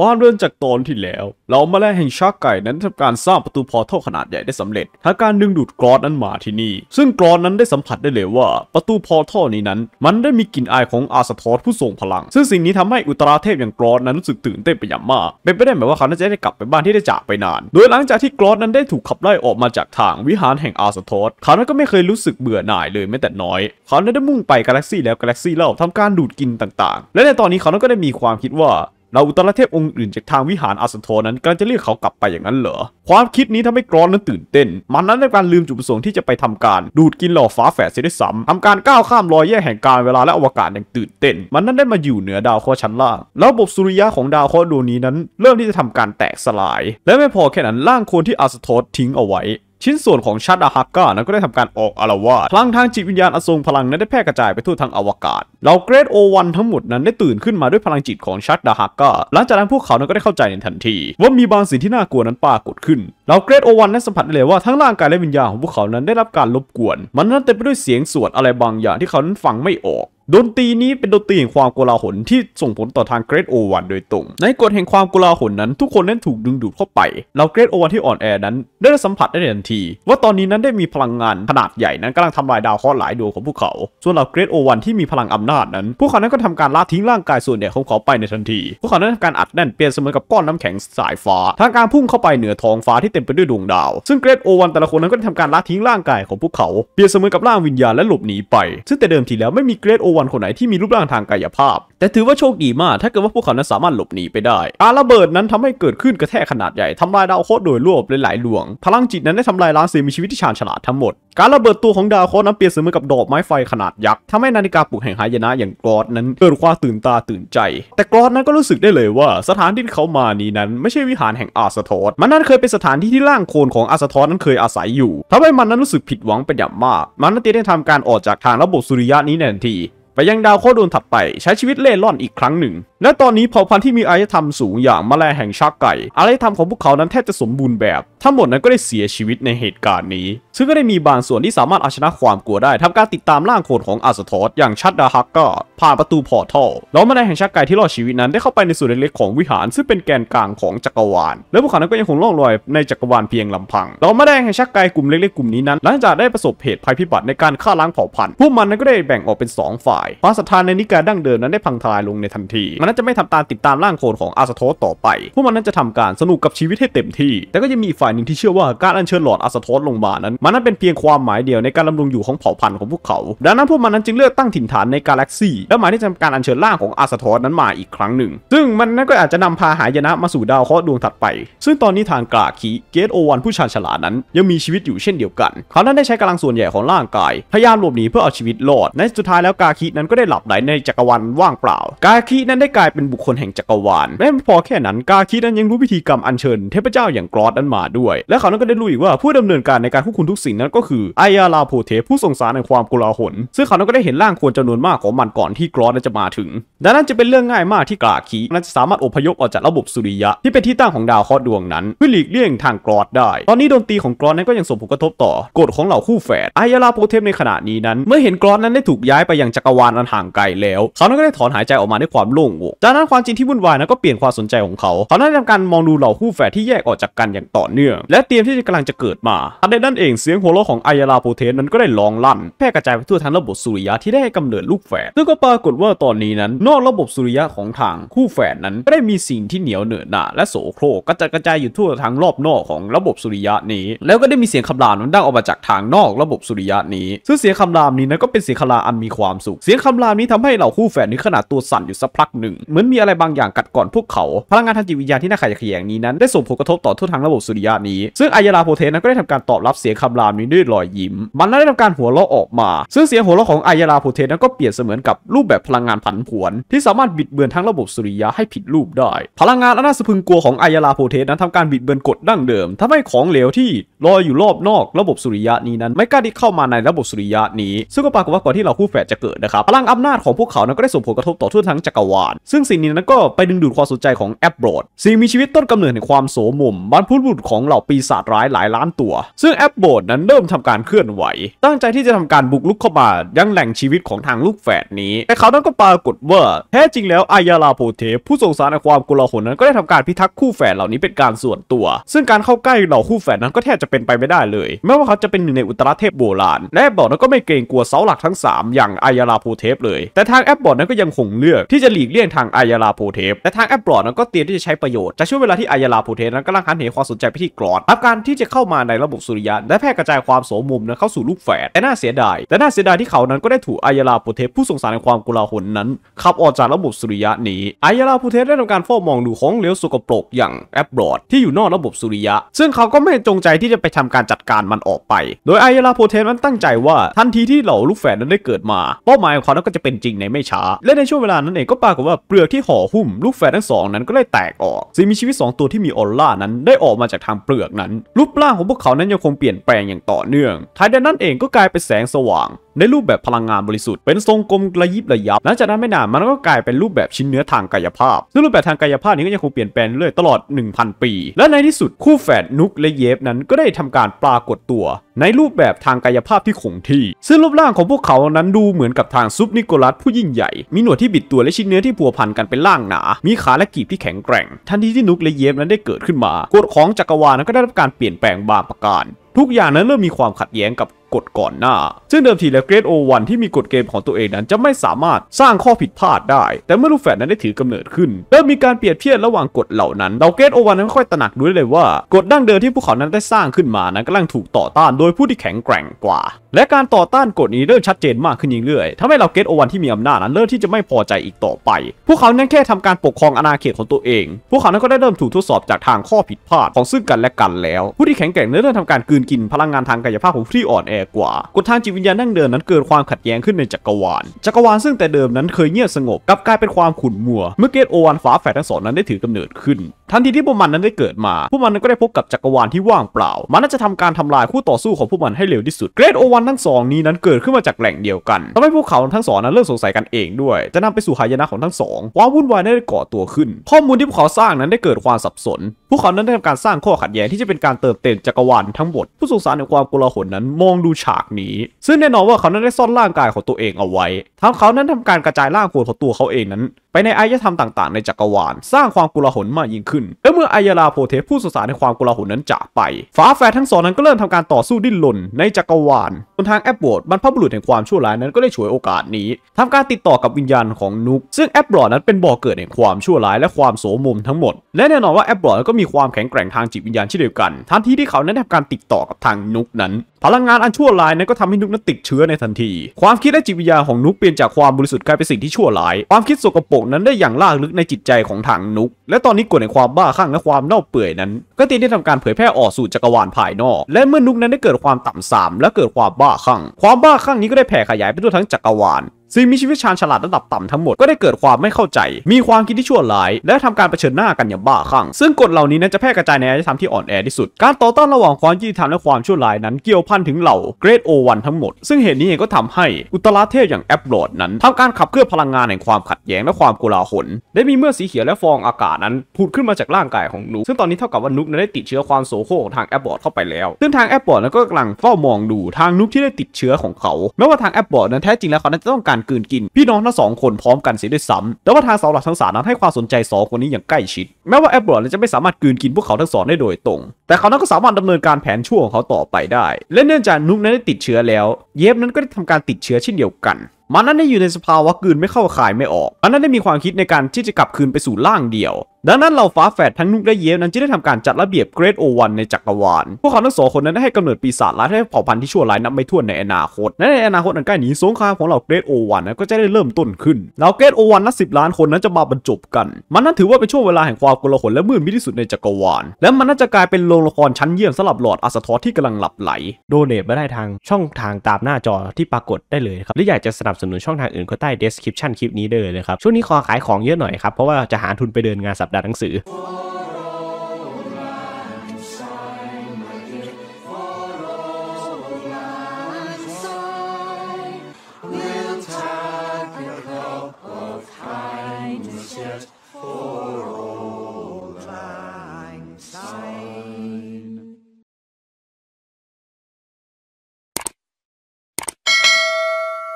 ความเรื่องจากตอนที่แล้ว เรามาแลแห่งชาไก่นั้นทำการสร้างประตูพอเท่าขนาดใหญ่ได้สำเร็จทาการดึงดูดกรอดนั้นมาที่นี่ ซึ่งกรอดนั้นได้สัมผัสได้เลยว่า ประตูพอท่อนี้นั้น มันได้มีกลิ่นอายของอาสทอสผู้ทรงพลัง ซึ่งสิ่งนี้ทำให้อุตราเทพอย่างกรอดนั้นรู้สึกตื่นเต้นไปอย่างมากเป็นไปได้ไหมว่าเขาจะได้กลับไปบ้านที่ได้จากไปนาน โดยหลังจากที่กรอดนั้นได้ถูกขับไล่ออกมาจากทางวิหารแห่งอาสทอสเขานั้นก็ไม่เคยรู้สึกเบื่อหน่าย เลยแม้แต่น้อย เขา้ได้มุ่งไปกาแล็กซี่แล้วกาแล็กซี่เล่าทำการดูดกินต่างๆ และในตอนนี้เขาก็ได้มีความคิดว่าเราอุตรเทพองค์อื่นจากทางวิหารอาสนโทนั้นกำลังจะเรียกเขากลับไปอย่างนั้นเหรอความคิดนี้ทำให้กรอนนั้นตื่นเต้นมันนั้นในการลืมจุดประสงค์ที่จะไปทำการดูดกินหล่อฟ้าแฝดเสียด้วยซ้ำทำการก้าวข้ามรอยแยกแห่งการเวลาและอวกาศอย่างตื่นเต้นมันนั้นได้มาอยู่เหนือดาวขคอชั้นล่างระบบสุริยะของดาวขคอดวงนี้นั้นเริ่มที่จะทำการแตกสลาย และไม่พอแค่นั้นร่างโคนที่อาสนโททิ้งเอาไว้ชิ้นส่วนของชัดาฮักกานั้นก็ได้ทำการออกอารวาสพลังทางจิตวิญญาณอสูงพลังนั้นได้แพร่กระจายไปทั่วทั้งอวกาศเหล่าเกรดโอวันทั้งหมดนั้นได้ตื่นขึ้นมาด้วยพลังจิตของชัดดาฮักกาหลังจากนั้นพวกเขานั้นก็ได้เข้าใจในทันที ว่ามีบางสิ่งที่น่ากลัวนั้นปรากฏขึ้นเหล่าเกรดโอวันนั้นสัมผัสได้เลยว่าทั้งร่างกายและวิญญาณของพวกเขา นั้นได้รับการรบกวนมันนั้นเต็มไปด้วยเสียงสวดอะไรบางอย่างที่เขานั้นฟังไม่ออกดนตรีนี้เป็นดนตรีแห่งความกลาหลที่ส่งผลต่อทางเกรดโอวันโดยตรง ในกฎแห่งความกลาหลนั้น ทุกคนนั้นถูกดึงดูดเข้าไปเราเกรดโอวันที่อ่อนแอนั้นได้สัมผัสได้ทันที ว่าตอนนี้นั้นได้มีพลังงานขนาดใหญ่นั้นกำลังทำลายดาวเคราะห์หลายดวงของพวกเขา ส่วนเราเกรดโอวันที่มีพลังอำนาจนั้น พวกเขานั้นก็ทำการลาทิ้งร่างกายส่วนใหญ่ของเขาไปในทันที พวกเขานั้นทำการอัดแน่นเปลี่ยนเสมือนกับก้อนน้ำแข็งสายฟ้าทางการพุ่งเข้าไปเหนือท้องฟ้าที่เต็มไปด้วยดวงดาว ซึ่งเกรดโอวันแต่ละคนนั้นก็ทำการลาทิ้งร่างกายของพวกเขา เปลี่ยนเสมือนกับร่างวิญญาณและหลบหนีไป ซึ่งแต่เดิมทีแล้วไม่มีเกรดโอวันคนไหนที่มีรูปร่างทางกายภาพ แต่ถือว่าโชคดีมากถ้าเกิดว่าพวกเขานั้นสามารถหลบหนีไปได้การระเบิดนั้นทำให้เกิดขึ้นกระแทกขนาดใหญ่ทำลายดาวโคตรโดยรวบหลายๆดวง พลังจิตนั้นได้ทำลายล้างสิ่งมีชีวิตที่ชาญฉลาดทั้งหมด การระเบิดตัวของดาวโคตรนั้นเปรียบเสมือนกับดอกไม้ไฟขนาดยักษ์ทำให้นาฬิกาปลุกแห่งหายนะอย่างกรอดนั้นเกิดความตื่นตาตื่นใจ แต่กรอดนั้นก็รู้สึกได้เลยว่า สถานที่เขามานี้นั้น ไม่ใช่วิหารแห่งอาสทอสมันนั้นเคยเป็นสถานที่ที่ร่างโคนของอาสทอสนั้นเคยอาศัยอยู่ทำให้มันนั้นรู้สึกผิดหวังเป็นอย่างมากมันนั้นียมทำการออกจากทางระบบสุริยะนี้แน่นทีไปยังดาวโคดูนถัดไปใช้ชีวิตเล่ร่อนอีกครั้งหนึ่ง และตอนนี้เผ่าพันธุ์ที่มีอารยธรรมสูงอย่างมาแลแห่งชาไก่อารยธรรมของพวกเขานั้นแทบจะสมบูรณ์แบบ ทั้งหมดนั้นก็ได้เสียชีวิตในเหตุการณ์นี้ ซึ่งก็ได้มีบางส่วนที่สามารถเอาชนะความกลัวได้ทำการติดตามล่างโคดของอาสทอสอย่างชัดดาฮักก็ผ่านประตูพอร์ทัลแล้วมาแลแห่งชาไก่ที่รอดชีวิตนั้นได้เข้าไปในส่วนเล็กๆของวิหาร ซึ่งเป็นแกนกลางของจักรวาล และพวกเขานั้นก็ยังคงล่องลอยในจักรวาลเพียงลำพังล้วมาแลแห่งชาไก่กลุ่มเล็กๆกลุ่มนี้นั้นหลังจากได้ประสบเหตุภัยพิบัติในการฆ่าล้างเผ่าพันธุ์พวกมันนั้นก็ได้แบ่งออกเป็น2ฝ่ายายความศรัทธาในนิกายดั้งเดิมนั้นได้พังทลายลงในทันที มันนั้นจะไม่ทำตามติดตามร่างโคนของอาสโทต่อไป พวกมันนั้นจะทำการสนุกกับชีวิตให้เต็มที่ แต่ก็ยังมีฝ่ายหนึ่งที่เชื่อว่าการอัญเชิญหลอดอาสโทลงมานั้น มันนั้นเป็นเพียงความหมายเดียวในการดำรงอยู่ของเผ่าพันธุ์ของพวกเขา ดังนั้นพวกมันนั้นจึงเลือกตั้งถิ่นฐานในกาแล็กซีและหมายที่จะทำการอัญเชิญร่างของอาสโทนั้นมาอีกครั้งหนึ่งซึ่งมันนั้นก็อาจจะนำพาหายนะมาสู่ดาวเคราะห์ดวงถัดไป ซึ่งตอนนี้ทางกาคีเกตโอวันผู้ชาญฉลาดนั้นยังมีชีวิตอยู่เช่นเดียวกัน เขานั้นได้ใช้กำลังส่วนใหญ่ของร่างกาย พยายามหลบหนีเพื่อเอาชีวิตรอด ในสุดท้ายแล้วกาคินั้นก็ได้หลับไหลในจักรวาลว่างเปล่า กาคินั้นได้กลายเป็นบุคคลแห่งจักรวาลแม้พอแค่นั้นกาคินั้นยังรู้วิธีกรรมอัญเชิญเทพเจ้าอย่างกรอดนั้นมาด้วย และเขานั้นก็ได้รู้อีกว่าผู้ดำเนินการในการควบคุมทุกสิ่งนั้นก็คือไอยาลาโพเทผู้ส่งสาร่งความกลาหลซึ่งเขานั้นก็ได้เห็นร่างควรจำนวนมากของมันก่อนที่กรอดจะมาถึงดังนั้นจะเป็นเรื่องง่ายมากที่กาคินั้นจะสามารถอพยพออกจากระบบสุริยะที่เป็นที่ตั้งของดาวเคราะห์ดวงนั้นเพื่อหลีกเลี่ยงทางกรอดได้ ตอนนี้ดนตรีของกรอดนั้นก็ยังส่งผลกระทบต่อกฎของเหล่าคู่แฝดไอยาลาโพเทในขณะนี้นั้นเมื่อเห็นกรอดนั้นได้ถูกย้ายไปยังจักรวานอันห่างไกลแล้วเขานั้นก็ได้ถอนหายใจออกมาด้วยความโล่งอกจากนั้นความจริงที่วุ่นวายนั้นก็เปลี่ยนความสนใจของเขา เขาได้ทำการมองดูเหล่าคู่แฝดที่แยกออกจากกันอย่างต่อเนื่อง และเตรียมที่จะกำลังจะเกิดมาทันใดนั้นเองเสียงหัวเราะของอยาลาโพเทนนั้นก็ได้ลองลั่น แพร่กระจายไปทั่วทั้งระบบสุริยะที่ได้ให้กำเนิดลูกแฝด ซึ่งก็ปรากฏว่าตอนนี้นั้น นอกระบบสุริยะของทางคู่แฝดนั้นก็ได้มีสิ่งที่เหนียวเหนอะหนาและโสโครกกระจัดกระจายอยู่ทั่วทั้งรอบนอกของระบบสุริยะนี้ แล้วก็ได้มีเสียงคำรามนั้นดังออกมาจากทางนอกระบบสุริยะนี้ซึ่งเสียงคำรามนี้นั้นก็เป็นเสียงคำรามอันมีความสุขเสียยงคำรามนี้ทำให้เหล่าคู่แฝดนี้ขนาดตัวสั่นอยู่สักพักหนึ่ง เหมือนมีอะไรบางอย่างกัดก่อนพวกเขา พลังงานทางจิตวิญญาณที่น่าขยะแขยงนี้นั้นได้ส่งผลกระทบต่อทุกทางระบบสุริยะนี้ ซึ่งอายาลาโพเทนั้นก็ได้ทำการตอบรับเสียงคำรามนี้ด้วยรอยยิ้ม มันได้ทำการหัวเราะออกมาซึ่งเสียงหัวเราะของอายาลาโพเทนั้นก็เปลี่ยนเสมือนกับรูปแบบพลังงานผันผวน ที่สามารถบิดเบือนทั้งระบบสุริยะให้ผิดรูปได้ พลังงานอันน่าสะพึงกลัวของอายาลาโพเทนั้นทำการบิดเบือนกฎดั้งเดิม ทำให้ของเหลวที่ลอยอยู่รอบนอกระบบสุริยะนี้นั้น ไม่กล้าที่เข้ามาในระบบสุริยะนี้ ซึ่งก็ปรากฏว่าก่อนที่เราคู่แฝดจะเกิดนะครับพลังอำนาจของพวกเขานั้นก็ได้ส่งผลกระทบต่อทั่วทั้งจักรวาล ซึ่งสิ่งนี้นั้นก็ไปดึงดูดความสนใจของแอปโรดสิ่งมีชีวิตต้นกำเนิดแห่งความโสมมบรรพุบุรุของเหล่าปีศาจร้ายหลายล้านตัว ซึ่งแอปโรดนั้นเริ่มทำการเคลื่อนไหว ตั้งใจที่จะทำการบุกลุกเข้ามายังแหล่งชีวิตของทางลูกแฝดนี้ แต่เขานั้นก็ปรากฏว่า แท้จริงแล้วอายาลาโพเทพผู้ส่งสารในความกุลาหลนั้นก็ได้ทำการพิทักษ์คู่แฝดเหล่านี้เป็นการส่วนตัว ซึ่งการเข้าใกล้เหล่าคู่แฝดนั้นก็แทบจะเป็นไปไม่ได้เลย แม้ว่าเขาจะเป็นหนึ่งในอุตรเทพโบราณ และบอกนั้นก็ไม่เกรงกลัวเสาหลักทั้ง 3 อย่างอายาลาโโพเทปเลย แต่ทางแอปบอร์ดนั้นก็ยังคงเลือก ที่จะหลีกเลี่ยงทางอายาลาโพเทปแต่ทางแอปบอร์ดนั้นก็เตรียมที่จะใช้ประโยชน์จากช่วงเวลาที่อายาลาโพเทปนั้นกำลังหันเหความสนใจไปที่กรอดอาการที่จะเข้ามาในระบบสุริยะและแพร่กระจายความโสมมุมนั้นเข้าสู่ลูกแฝดแต่น่าเสียดายแต่น่าเสียดายที่เขานั้นก็ได้ถูกอายาลาโพเทปผู้สงสารในความกุลาหลนั้นขับออกจากระบบสุริยะ นี้อายาลาโพเทปได้ทำการเฝ้ามองดูของเหลวสกปรกอย่างแอปบอร์ดที่อยู่นอกระบบสุริยะ ซึ่งเขาก็ไม่จงใจที่จะไปทำการจัดการมันออกไป โดยอายาลาโพเทปนั้นตั้งใจว่าทันทีที่เหล่าลูกแฝดนั้นได้เกิดมาเป้าหมายของเขานั้นก็จะเป็นจริงในไม่ช้า และในช่วงเวลานั้นเองก็ปรากฏว่าเปลือกที่ห่อหุ้มลูกแฝดทั้งสองนั้นก็ได้แตกออกสิ่งมีชีวิต 2 ตัวที่มีออร่านั้น ได้ออกมาจากทางเปลือกนั้น รูปร่างของพวกเขานั้นยังคงเปลี่ยนแปลงอย่างต่อเนื่องท้ายดันั้นเองก็กลายเป็นแสงสว่าง ในรูปแบบพลังงานบริสุทธิ์เป็นทรงกลมระยิบระยับหลังจากนั้นไม่นานมันก็กลายเป็นรูปแบบชิ้นเนื้อทางกายภาพซึ่งรูปแบบทางกายภาพนี้ก็ยังคงเปลี่ยนแปลงเรื่อยตลอด 1,000 ปี และในที่สุดคู่แฝดนุกและเยฟนั้นก็ได้ทำการปรากฏตัว ในรูปแบบทางกายภาพที่คงที่ซึ่งรูปร่างของพวกเขานั้นดูเหมือนกับทางางซุปนิโคลัสผู้ยิ่งใหญ่ มีหนวดที่บิดตัวและชิ้นเนื้อที่ผัวพันกันเป็นล่างหนา มีขาและกีบที่แข็งแกร่ง ทันทีที่นุกและเยฟนั้นได้เกิดขึ้นมากฎของจักรวาลนั้นก็ได้รับการเปลี่ยนแปลงบางประการ ทุกอย่างนั้นเริ่มมีความขัดแย้งกับกฎก่อนหน้า ซึ่งเดิมทีแล้วเกรดโอวัน ที่มีกฎเกมของตัวเองนั้นจะไม่สามารถสร้างข้อผิดพลาดได้ แต่เมื่อลูกแฝดนั้นได้ถือกำเนิด ขึ้นเริ่มมีการเปรียบเทียบระหว่างกฎเหล่านั้นเราเกรดโอวันนั้นค่อยตระหนักด้วยเลยว่ากฎดั้งเดิมที่พวกเขานั้นได้สร้างขึ้นมานั้นกำลังถูกต่อต้านโดยผู้ที่แข็งแกร่งกว่า และการต่อต้านกฎนี้เริ่มชัดเจนมากขึ้นยิ่งเรื่อยทำให้เราเกรดโอวันที่มีอำนาจนั้นเริ่มที่จะไม่พอใจอีกต่อไป พวกเขานั้นแค่ทำการปกครองอาณาเขตของตัวเอง พวกเขานั้นก็ได้เริ่มถูกทดสอบจากทางข้อผิดพลาดของซึ่งกัน และกันแล้ว ผู้ที่แข็งแกร่งเริ่มทำการกืนกินพลังงานทางกายภาพของผู้ที่อ่อนแอกว่ากฎทางจิตวิญญาณดั้งเดิมนั้นเกิดความขัดแย้งขึ้นในจักรวาลจักรวาลซึ่งแต่เดิมนั้นเคยเงียบสงบกลับกลายเป็นความขุ่นมัว เมื่อเกตโอวันฟ้าแฝดทั้งสองนั้นได้ถือกำเนิดขึ้นทันทีที่พวกมันนั้นได้เกิดมาพวกมันนั้นก็ได้พบกับจักรวาลที่ว่างเปล่า มันน่าจะทำการทำลายคู่ต่อสู้ของพวกมันให้เร็วที่สุดเกรดโอวันทั้งสองนี้นั้นเกิดขึ้นมาจากแหล่งเดียวกันทำให้พวกเขาทั้งสองนั้นเริ่มสงสัยกันเองด้วย จะนำไปสู่หายนะของทั้งสองความวุ่นวายได้ก่อตัวขึ้น ข้อมูลที่พวกเขาสร้างนั้นได้เกิดความสับสน พวกเขานั้นได้ทำการสร้างข้อขัดแย้งที่จะเป็นการเติมเต็มจักรวาลทั้งหมดผู้สงสารในความโกลาหลนั้นมองดูฉากนี้ ซึ่งแน่นอนว่าเขานั้นได้ซ่อนร่างกายของตัวเองเอาไว้ทั้งเขานั้นทำการกระจายร่างกายของตัวเขาเองนั้นไปในอายธรรมต่าง ๆ ในจักรวาลสร้างความกุลาหลมากยิ่งขึ้น และเมื่ออายราโพเทสผู้สื่อสารในความกุลาหลนั้นจากไปฟ้าแฝดทั้งสองนั้นก็เริ่มทำการต่อสู้ดิ้นรนในจักรวาลบนทางแอปบอดบรรพบุรุษแห่งความชั่วร้ายนั้นก็ได้ฉวยโอกาสนี้ทำการติดต่อกับวิญญาณของนุกซึ่งแอปบอดนั้นเป็นบ่อเกิดแห่งความชั่วร้ายและความโสมมทั้งหมดและแน่นอนว่าแอปบอดก็มีความแข็งแกร่งทางจิตวิญญาณเช่นเดียวกันทันทีที่เขานั้นทำการติดต่อกับทางนุกนั้น พลังงานอันชั่วร้ายนั้นก็ทำให้นุกนั้นติดเชื้อในทันที ความคิดและจิตวิญญาณของนุกเปลี่ยนจากความบริสุทธิ์กลายเป็นสิ่งที่ชั่วร้าย ความคิดสกปรกนั้นได้อย่างลากลึกในจิตใจของถังนุก และตอนนี้กวนในความบ้าคลั่งและความเน่าเปื่อยนั้น ก็ตีได้ทำการเผยแพร่ออกสู่จักรวาลภายนอก และเมื่อนุกนั้นได้เกิดความต่ำสามและเกิดความบ้าคลั่ง ความบ้าคลั่งนี้ก็ได้แผ่ขยายไปทั่วทั้งจักรวาลสิ่งมีชีวิตชาญฉลาดระดับต่ำทั้งหมดก็ได้เกิดความไม่เข้าใจ มีความคิดที่ชั่วร้าย และทำการเผชิญหน้ากันอย่างบ้าคลั่ง ซึ่งกฎเหล่านี้นั้นจะแพร่กระจายในอารยธรรมที่อ่อนแอที่สุด การต่อต้านระหว่างความยุติธรรมและความชั่วร้ายนั้นเกี่ยวพันถึงเหล่าเกรดโอวันทั้งหมด ซึ่งเหตุนี้เองก็ทำให้อุตลาเทพอย่างแอปโหลดนั้นทำการขับเคลื่อนพลังงานแห่งความขัดแย้งและความโกลาหลได้มีเมื่อสีเขียวและฟองอากาศนั้นพูดขึ้นมาจากร่างกายของนุกซึ่งตอนนี้เท่ากับว่านุกนั้นได้ติดเชื้อความโสโครของทางแอปบอร์ดเข้าไปแล้วซึ่งทางแอปบอร์ดนั้นก็กำลังเฝ้ามองดูทางนุกที่ได้ติดเชื้อของเขา แม้ว่าทางแอปบอร์ดนั้นแท้จริงแล้วเขานั้นจะต้องการการกืนกิน พี่น้องทั้งสองคนพร้อมกันเสียด้วยซ้ำแต่ว่าทางเสาหลักทั้งสามนั้นให้ความสนใจสองคนนี้อย่างใกล้ชิด แม้ว่าแอบบร์นจะไม่สามารถกืนกินพวกเขาทั้งสองได้โดยตรงแต่เขานั้นก็สามารถดำเนินการแผนชั่วของเขาต่อไปได้ และเนื่องจากนุกนั้นได้ติดเชื้อแล้ว เยฟนั้นก็ได้ทำการติดเชื้อเช่นเดียวกัน มันนั้นได้อยู่ในสภาวะกืนไม่เข้าขายไม่ออกมันนั้นได้มีความคิดในการที่จะกลับคืนไปสู่ร่างเดียว ดังนั้นเราฟ้าแฝดทั้งนุกและเยฟนั้นจึงได้ทำการจัดระเบียบเกรดโอวันในจักรวาล พวกเขาทั้งสองคนนั้นได้ให้กำเนิดปีศาจร้ายให้เผ่าพันธุ์ที่ชั่วร้ายนับไม่ถ้วนในอนาคตและในอนาคตอันใกล้นี้สงครามของเราเกรดโอวันนั้นก็จะได้เริ่มต้นขึ้นเราเกรดโอวันนับสิบล้านคนนั้นจะมาบรรจบกันมันนั้นถือว่าเป็นช่วงเวลาแห่งความกลาหลและมืดมิดที่สุดในจักรวาลและมันน่าจะกลายเป็นโลงละครชั้นเยี่ยมสำหรับหลอดอสทอที่กำลังหลับไหล โดเนทมาได้ทางช่องทางตามหน้าจอที่ปรากฏได้เลยครับ หรืออยากจะสนับสนุนช่องทางอื่นก็ใต้ description คลิปนี้ได้เลยครับ ช่วงนี้ขอขายของเยอะหน่อยครับ เพราะว่าจะหาทุนไปเดินงานสัปดาห์หนังสือ